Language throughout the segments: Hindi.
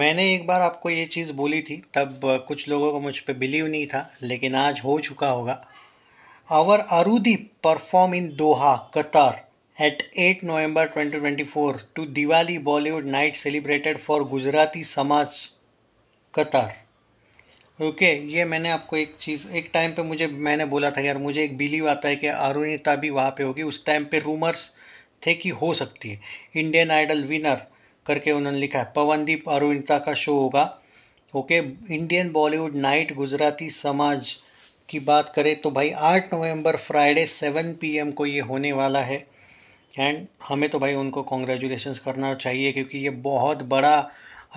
मैंने एक बार आपको ये चीज़ बोली थी तब कुछ लोगों को मुझ पर बिलीव नहीं था लेकिन आज हो चुका होगा our अरुदी perform in Doha Qatar at 8 November 2024 to Diwali Bollywood night celebrated for Gujarati Samaj Qatar okay okay, ये मैंने आपको एक चीज़ एक टाइम पे मुझे मैंने बोला था यार मुझे एक बिलीव आता है कि अरुणिता भी वहाँ पे होगी उस टाइम पे रूमर्स थे कि हो सकती है इंडियन आइडल विनर करके उन्होंने लिखा है पवनदीप अरविंदता का शो होगा okay Indian Bollywood night Gujarati Samaj की बात करें तो भाई आठ नवंबर फ्राइडे सेवन पीएम को ये होने वाला है एंड हमें तो भाई उनको कॉन्ग्रेचुलेशन करना चाहिए क्योंकि ये बहुत बड़ा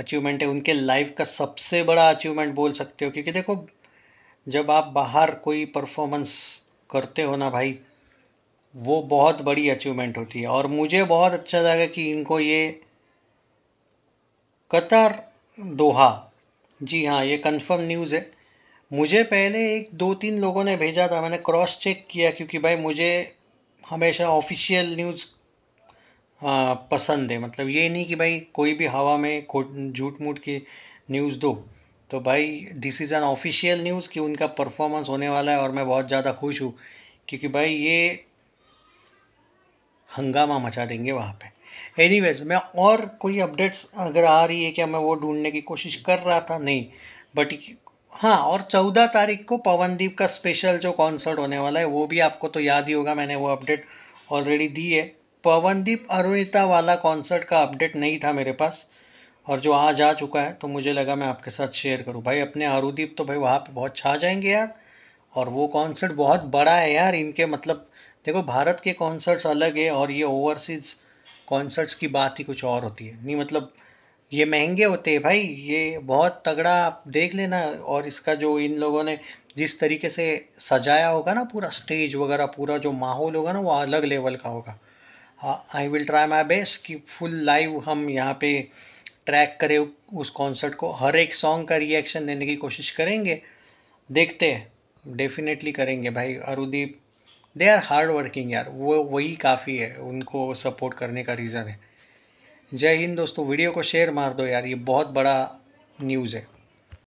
अचीवमेंट है उनके लाइफ का सबसे बड़ा अचीवमेंट बोल सकते हो क्योंकि देखो जब आप बाहर कोई परफॉर्मेंस करते हो ना भाई वो बहुत बड़ी अचीवमेंट होती है और मुझे बहुत अच्छा लगा कि इनको ये कतर दोहा जी हाँ ये कंफर्म न्यूज़ है मुझे पहले एक दो तीन लोगों ने भेजा था मैंने क्रॉस चेक किया क्योंकि भाई मुझे हमेशा ऑफिशियल न्यूज़ पसंद है मतलब ये नहीं कि भाई कोई भी हवा में झूठ मूठ की न्यूज़ दो तो भाई this is an official news कि उनका परफॉर्मेंस होने वाला है और मैं बहुत ज़्यादा खुश हूँ क्योंकि भाई ये हंगामा मचा देंगे वहाँ पे एनी मैं और कोई अपडेट्स अगर आ रही है क्या मैं वो ढूंढने की कोशिश कर रहा था नहीं बट हाँ और चौदह तारीख को पवनदीप का स्पेशल जो कॉन्सर्ट होने वाला है वो भी आपको तो याद ही होगा मैंने वो अपडेट ऑलरेडी दी है पवनदीप अरुणिता वाला कॉन्सर्ट का अपडेट नहीं था मेरे पास और जो आज आ चुका है तो मुझे लगा मैं आपके साथ शेयर करूँ भाई अपने अरुदीप तो भाई वहाँ पर बहुत छा जाएंगे यार और वो कॉन्सर्ट बहुत बड़ा है यार इनके मतलब देखो भारत के कॉन्सर्ट्स अलग है और ये ओवरसीज़ कॉन्सर्ट्स की बात ही कुछ और होती है नहीं मतलब ये महंगे होते हैं भाई ये बहुत तगड़ा आप देख लेना और इसका जो इन लोगों ने जिस तरीके से सजाया होगा ना पूरा स्टेज वगैरह पूरा जो माहौल होगा ना वो अलग लेवल का होगा I will try my best कि फुल लाइव हम यहाँ पे ट्रैक करें उस कॉन्सर्ट को हर एक सॉन्ग का रिएक्शन देने की कोशिश करेंगे देखते हैं डेफिनेटली करेंगे भाई Arudeep they are hard working यार वो वही काफ़ी है उनको सपोर्ट करने का रीज़न है जय हिंद दोस्तों वीडियो को शेयर मार दो यार ये बहुत बड़ा न्यूज़ है